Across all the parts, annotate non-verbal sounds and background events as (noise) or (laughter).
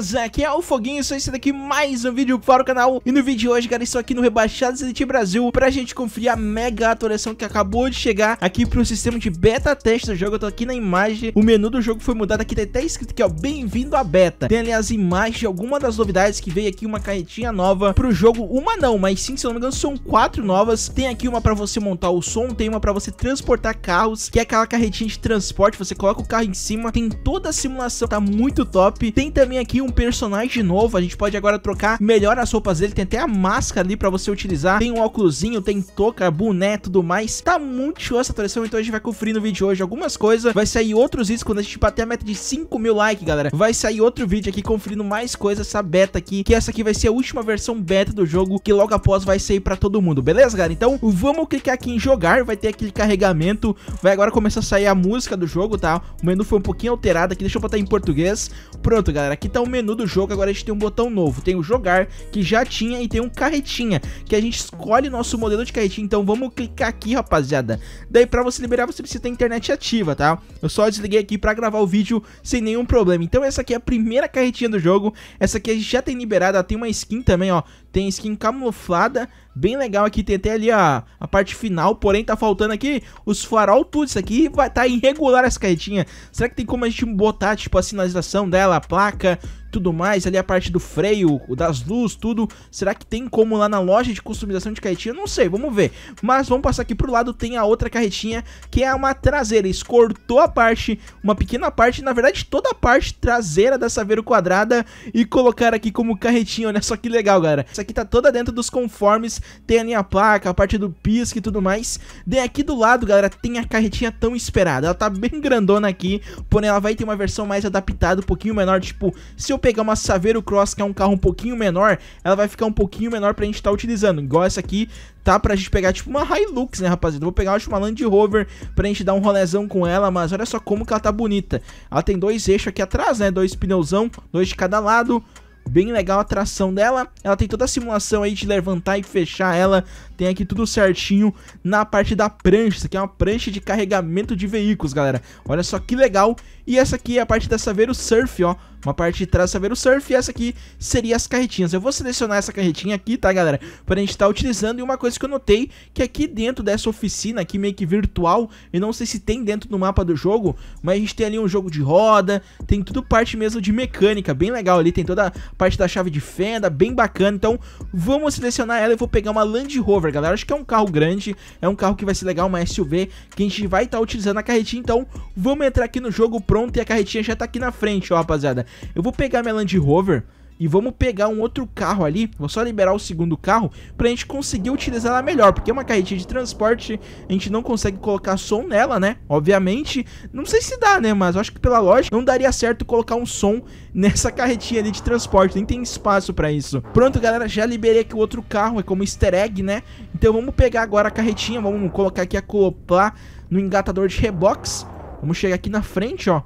beleza? Aqui é o Foguinho, sou esse daqui mais um vídeo para o canal E no vídeo de hoje, cara, estou aqui no Rebaixado ZT Brasil Pra gente conferir a mega atualização que acabou de chegar aqui pro sistema de beta teste do jogo Eu tô aqui na imagem, o menu do jogo foi mudado aqui, tem tá até escrito aqui, ó, bem-vindo à beta Tem ali as imagens de alguma das novidades que veio aqui, uma carretinha nova pro jogo Uma não, mas sim, se eu não me engano, são quatro novas Tem aqui uma pra você montar o som, tem uma pra você transportar carros Que é aquela carretinha de transporte, você coloca o carro em cima Tem toda a simulação, tá muito top Tem também aqui um personagem novo, a gente pode agora trocar melhor as roupas dele, tem até a máscara ali pra você utilizar, tem um óculosinho, tem touca, boné tudo mais. Tá muito show essa atualização, então a gente vai conferir no vídeo de hoje algumas coisas, vai sair outros vídeos quando a gente bater a meta de 5 mil likes, galera. Vai sair outro vídeo aqui conferindo mais coisas, essa beta aqui, que essa aqui vai ser a última versão beta do jogo, que logo após vai sair pra todo mundo, beleza, galera? Então vamos clicar aqui em jogar, vai ter aquele carregamento, vai agora começar a sair a música do jogo, tá? O menu foi um pouquinho alterado aqui, deixa eu botar em português. Pronto, galera, aqui tá o menu menu do jogo agora a gente tem um botão novo. Tem o jogar, que já tinha, e tem um carretinha, que a gente escolhe nosso modelo de carretinha. Então vamos clicar aqui, rapaziada. Daí pra você liberar, você precisa ter internet ativa, tá? Eu só desliguei aqui pra gravar o vídeo sem nenhum problema. Então essa aqui é a primeira carretinha do jogo. Essa aqui a gente já tem liberada, tem uma skin também, ó. Tem skin camuflada, bem legal aqui. Tem até ali a, a parte final, porém tá faltando aqui os farol tudo isso aqui. Vai tá irregular essa carretinha. Será que tem como a gente botar, tipo, a sinalização dela, a placa tudo mais, ali a parte do freio, das luzes, tudo. Será que tem como lá na loja de customização de carretinha? Não sei, vamos ver. Mas vamos passar aqui pro lado, tem a outra carretinha, que é uma traseira. Eles cortou a parte, uma pequena parte, na verdade toda a parte traseira da Saveiro quadrada e colocaram aqui como carretinha. Olha só que legal, galera. Isso aqui tá toda dentro dos conformes, tem ali a placa, a parte do pisca e tudo mais. Daí aqui do lado, galera, tem a carretinha tão esperada. Ela tá bem grandona aqui, porém ela vai ter uma versão mais adaptada, um pouquinho menor, tipo, se eu pegar uma Saveiro Cross, que é um carro um pouquinho menor, ela vai ficar um pouquinho menor pra gente estar tá utilizando. Igual essa aqui, tá pra gente pegar tipo uma Hilux, né, rapaziada? vou pegar acho, uma Land Rover pra gente dar um rolezão com ela, mas olha só como que ela tá bonita. Ela tem dois eixos aqui atrás, né, dois pneuzão, dois de cada lado. Bem legal a tração dela, ela tem toda a simulação aí de levantar e fechar ela, tem aqui tudo certinho na parte da prancha, isso aqui é uma prancha de carregamento de veículos, galera. Olha só que legal, e essa aqui é a parte da Saveiro Surf, ó, uma parte de trás saber o surf. E essa aqui seria as carretinhas. Eu vou selecionar essa carretinha aqui, tá, galera? Pra gente estar tá utilizando. E uma coisa que eu notei, que aqui dentro dessa oficina aqui, meio que virtual, eu não sei se tem dentro do mapa do jogo, mas a gente tem ali um jogo de roda, tem tudo parte mesmo de mecânica, bem legal ali, tem toda a parte da chave de fenda, bem bacana. Então, vamos selecionar ela, e vou pegar uma Land Rover, galera. Acho que é um carro grande, é um carro que vai ser legal, uma SUV, que a gente vai estar tá utilizando a carretinha. Então, vamos entrar aqui no jogo pronto e a carretinha já tá aqui na frente, ó, rapaziada. Eu vou pegar minha Land Rover e vamos pegar um outro carro ali, vou só liberar o segundo carro pra gente conseguir utilizar ela melhor, porque é uma carretinha de transporte, a gente não consegue colocar som nela, né? Obviamente, não sei se dá, né, mas acho que pela lógica não daria certo colocar um som (laughs) nessa carretinha ali de transporte, nem tem espaço pra isso. Pronto, galera, já liberei aqui o outro carro, é como easter egg, né? Então vamos pegar agora a carretinha, vamos colocar aqui a Copa no engatador de rebox, vamos chegar aqui na frente, ó,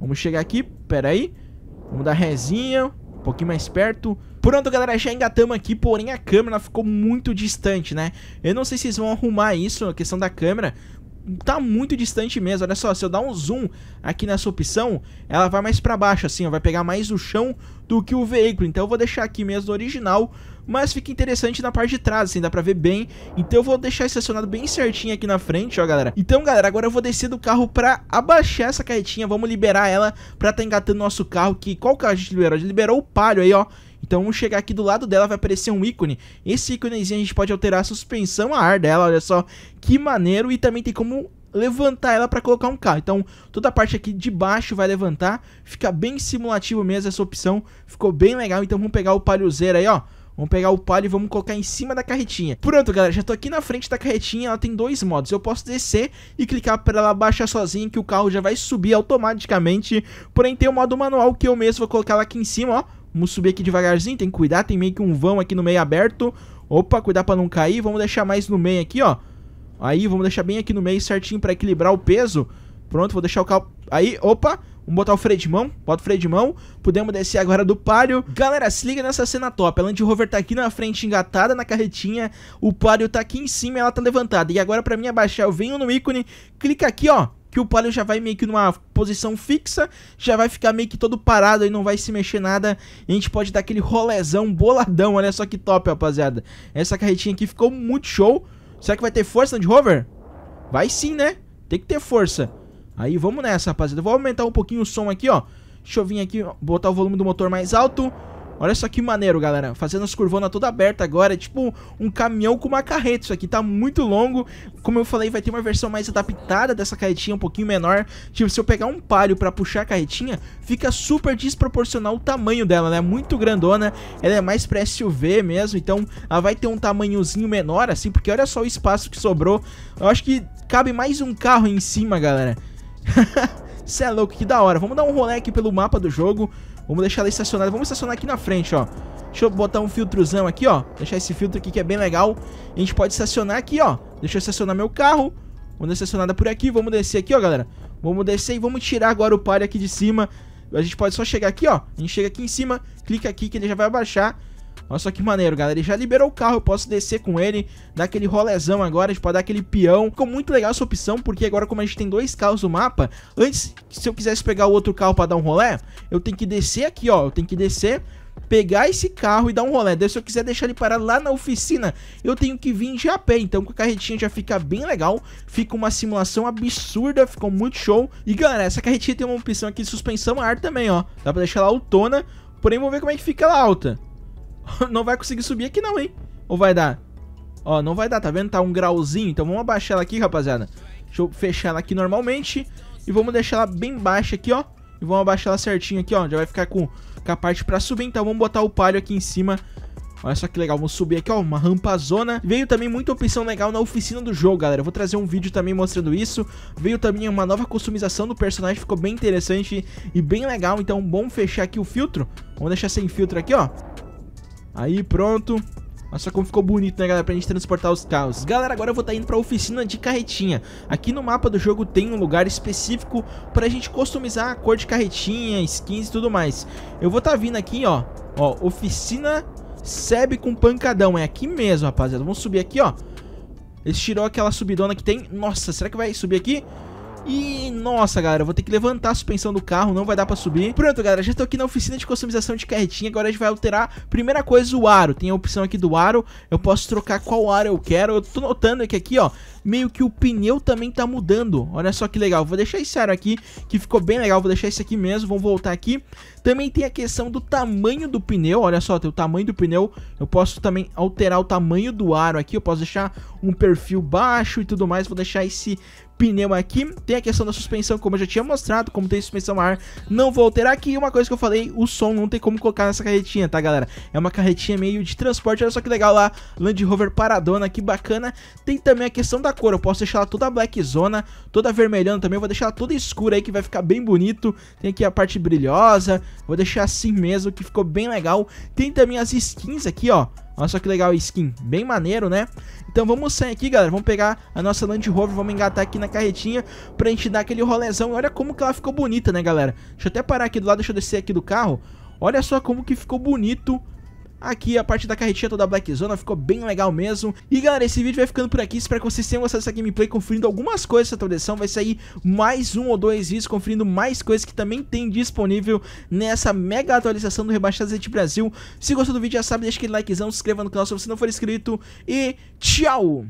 Vamos chegar aqui, pera aí. Vamos dar resinha, um pouquinho mais perto. Pronto, galera, já engatamos aqui, porém a câmera ficou muito distante, né? Eu não sei se vocês vão arrumar isso, a questão da câmera, tá muito distante mesmo. Olha só, se eu dar um zoom aqui nessa opção, ela vai mais para baixo, assim, ó, vai pegar mais o chão do que o veículo. Então eu vou deixar aqui mesmo no original, mas fica interessante na parte de trás, assim, dá pra ver bem. Então eu vou deixar estacionado bem certinho aqui na frente, ó, galera. Então, galera, agora eu vou descer do carro pra abaixar essa carretinha, vamos liberar ela pra tá engatando nosso carro, que qual carro a gente liberou? A gente liberou o Palio aí, ó, então, chegar aqui do lado dela vai aparecer um ícone. Esse íconezinho a gente pode alterar a suspensão a ar dela, olha só que maneiro. E também tem como levantar ela para colocar um carro. Então, toda a parte aqui de baixo vai levantar. Fica bem simulativo mesmo essa opção. Ficou bem legal. Então, vamos pegar o palhozeiro aí, ó. Vamos pegar o palio e vamos colocar em cima da carretinha. Pronto, galera, já tô aqui na frente da carretinha, ela tem dois modos. Eu posso descer e clicar para ela baixar sozinha, que o carro já vai subir automaticamente. Porém, tem o modo manual que eu mesmo vou colocar ela aqui em cima, ó Vamos subir aqui devagarzinho, tem que cuidar, tem meio que um vão aqui no meio aberto. Opa, cuidar pra não cair, vamos deixar mais no meio aqui, ó. Aí, vamos deixar bem aqui no meio certinho pra equilibrar o peso. Pronto, vou deixar o carro... Aí, opa, Vamos botar o freio de mão, bota o freio de mão. Podemos descer agora do palio. Galera, se liga nessa cena top. A Land Rover tá aqui na frente engatada na carretinha. O palio tá aqui em cima ela tá levantada. E agora pra mim abaixar eu venho no ícone, clica aqui ó, que o palio já vai meio que numa posição fixa, já vai ficar meio que todo parado e não vai se mexer nada. E a gente pode dar aquele rolezão boladão, olha só que top, rapaziada. Essa carretinha aqui ficou muito show. Será que vai ter força de Rover? Vai sim, né? Tem que ter força. Aí vamos nessa, rapaziada. Vou aumentar um pouquinho o som aqui, ó. Deixa eu vir aqui, botar o volume do motor mais alto. Olha só que maneiro, galera. Fazendo as curvonas toda aberta agora. É tipo um caminhão com uma carreta. Isso aqui tá muito longo. Como eu falei, vai ter uma versão mais adaptada dessa carretinha, um pouquinho menor. Tipo, se eu pegar um palio pra puxar a carretinha, fica super desproporcional o tamanho dela, né? Muito grandona. Ela é mais pra SUV mesmo. Então, ela vai ter um tamanhozinho menor, assim. Porque olha só o espaço que sobrou. Eu acho que cabe mais um carro em cima, galera. (laughs) Cê é louco, que da hora. Vamos dar um rolê aqui pelo mapa do jogo. Vamos deixar ela estacionada. Vamos estacionar aqui na frente, ó. Deixa eu botar um filtrozão aqui, ó. Deixar esse filtro aqui que é bem legal. A gente pode estacionar aqui, ó. Deixa eu estacionar meu carro. Vamos estacionada por aqui. Vamos descer aqui, ó, galera. Vamos descer e vamos tirar agora o pare aqui de cima. A gente pode só chegar aqui, ó. A gente chega aqui em cima, clica aqui que ele já vai abaixar. Olha só que maneiro, galera. Ele já liberou o carro, eu posso descer com ele, dar aquele rolezão agora, a dar aquele peão. Ficou muito legal essa opção, porque agora como a gente tem dois carros no mapa, antes, se eu quisesse pegar o outro carro pra dar um rolé, eu tenho que descer aqui, ó. Eu tenho que descer pegar esse carro e dar um rolê. Daí, se eu quiser deixar ele parar lá na oficina, eu tenho que vir de a pé. Então, com a carretinha já fica bem legal. Fica uma simulação absurda, ficou muito show. E, galera, essa carretinha tem uma opção aqui de suspensão ar também, ó. Dá pra deixar ela autona. Porém, vamos ver como é que fica ela alta. (laughs) não vai conseguir subir aqui não, hein? Ou vai dar? Ó, não vai dar, tá vendo? Tá um grauzinho. Então vamos abaixar ela aqui, rapaziada. Deixa eu fechar ela aqui normalmente. E vamos deixar ela bem baixa aqui, ó. E vamos abaixar ela certinho aqui, ó. Já vai ficar com, com a parte pra subir. Então vamos botar o palio aqui em cima. Olha só que legal, vamos subir aqui, ó, uma rampa zona. Veio também muita opção legal na oficina do jogo, galera. Eu vou trazer um vídeo também mostrando isso. Veio também uma nova customização do personagem, ficou bem interessante e bem legal. Então, bom fechar aqui o filtro. Vamos deixar sem filtro aqui, ó. Aí, pronto. Nossa, como ficou bonito, né, galera, pra gente transportar os carros. Galera, agora eu vou estar tá indo pra oficina de carretinha. Aqui no mapa do jogo tem um lugar específico pra gente customizar a cor de carretinha, skins e tudo mais. Eu vou estar tá vindo aqui, ó, ó, oficina Seb com pancadão. É aqui mesmo, rapaziada. Vamos subir aqui, ó. Ele tirou aquela subidona que tem. Nossa, será que vai subir aqui? E, nossa, galera, vou ter que levantar a suspensão do carro, não vai dar pra subir. Pronto, galera, já tô aqui na oficina de customização de carretinha. Agora a gente vai alterar, primeira coisa, o aro. Tem a opção aqui do aro, eu posso trocar qual aro eu quero. Eu tô notando que aqui, ó, meio que o pneu também tá mudando. Olha só que legal, vou deixar esse aro aqui, que ficou bem legal, vou deixar esse aqui mesmo, vamos voltar aqui. Também tem a questão do tamanho do pneu, olha só, tem o tamanho do pneu. Eu posso também alterar o tamanho do aro aqui, eu posso deixar um perfil baixo e tudo mais. Vou deixar esse pneu aqui. Tem a questão da suspensão, como eu já tinha mostrado, como tem suspensão a ar, não vou alterar aqui. Uma coisa que eu falei, o som não tem como colocar nessa carretinha, tá, galera? É uma carretinha meio de transporte, olha só que legal lá, Land Rover paradona, que bacana. Tem também a questão da cor, eu posso deixar ela toda black zona, toda vermelhona também, eu vou deixar ela toda escura aí, que vai ficar bem bonito. Tem aqui a parte brilhosa, vou deixar assim mesmo, que ficou bem legal. Tem também as skins aqui, ó. Olha só que legal a skin, bem maneiro, né? Então vamos sair aqui, galera, vamos pegar a nossa Land Rover, vamos engatar aqui na carretinha pra gente dar aquele rolezão. E olha como que ela ficou bonita, né, galera? Deixa eu até parar aqui do lado, deixa eu descer aqui do carro. Olha só como que ficou bonito aqui a parte da carretinha toda Black Zona, ficou bem legal mesmo. E galera, esse vídeo vai ficando por aqui, espero que vocês tenham gostado dessa gameplay, conferindo algumas coisas dessa atualização, vai sair mais um ou dois vídeos conferindo mais coisas que também tem disponível nessa mega atualização do Rebaixado Elite Brasil. Se gostou do vídeo, já sabe, deixa aquele likezão, se inscreva no canal se você não for inscrito e tchau!